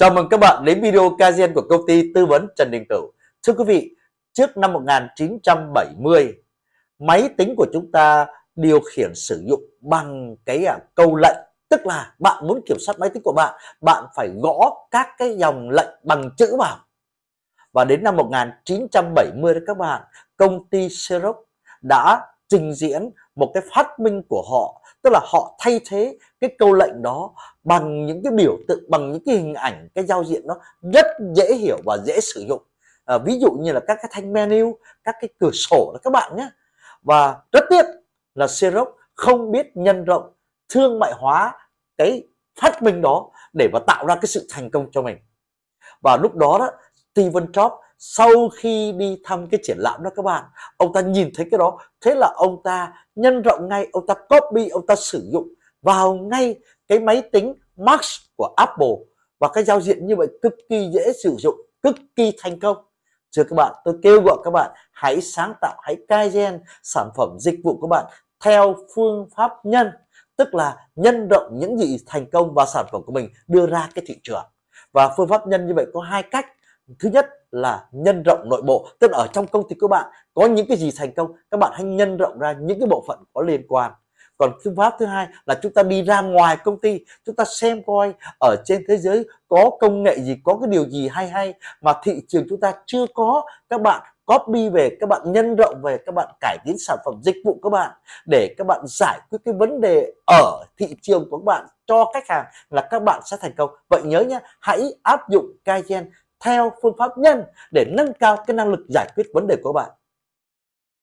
Chào mừng các bạn đến video Kazen của công ty tư vấn Trần Đình Cửu. Thưa quý vị, trước năm 1970, máy tính của chúng ta điều khiển sử dụng bằng cái à, câu lệnh, tức là bạn muốn kiểm soát máy tính của bạn, bạn phải gõ các cái dòng lệnh bằng chữ vào. Và đến năm 1970 đó các bạn, công ty Xerox đã trình diễn một cái phát minh của họ tức là họ thay thế cái câu lệnh đó bằng những cái biểu tượng bằng những cái hình ảnh cái giao diện nó rất dễ hiểu và dễ sử dụng à, ví dụ như là các cái thanh menu các cái cửa sổ đó các bạn nhé và rất tiếc là Xerox không biết nhân rộng thương mại hóa cái phát minh đó để mà tạo ra cái sự thành công cho mình và lúc đó đó Steven Jobs sau khi đi thăm cái triển lãm đó các bạn ông ta nhìn thấy cái đó thế là ông ta nhân rộng ngay ông ta copy ông ta sử dụng vào ngay cái máy tính Max của Apple và cái giao diện như vậy cực kỳ dễ sử dụng cực kỳ thành công chưa các bạn tôi kêu gọi các bạn hãy sáng tạo hãy cai gen sản phẩm dịch vụ của bạn theo phương pháp nhân tức là nhân rộng những gì thành công và sản phẩm của mình đưa ra cái thị trường và phương pháp nhân như vậy có hai cách thứ nhất là nhân rộng nội bộ tức là ở trong công ty các bạn có những cái gì thành công các bạn hãy nhân rộng ra những cái bộ phận có liên quan còn phương pháp thứ hai là chúng ta đi ra ngoài công ty chúng ta xem coi ở trên thế giới có công nghệ gì có cái điều gì hay hay mà thị trường chúng ta chưa có các bạn copy về các bạn nhân rộng về các bạn cải tiến sản phẩm dịch vụ các bạn để các bạn giải quyết cái vấn đề ở thị trường của các bạn cho khách hàng là các bạn sẽ thành công vậy nhớ nhé hãy áp dụng Kaizen theo phương pháp nhân để nâng cao cái năng lực giải quyết vấn đề của bạn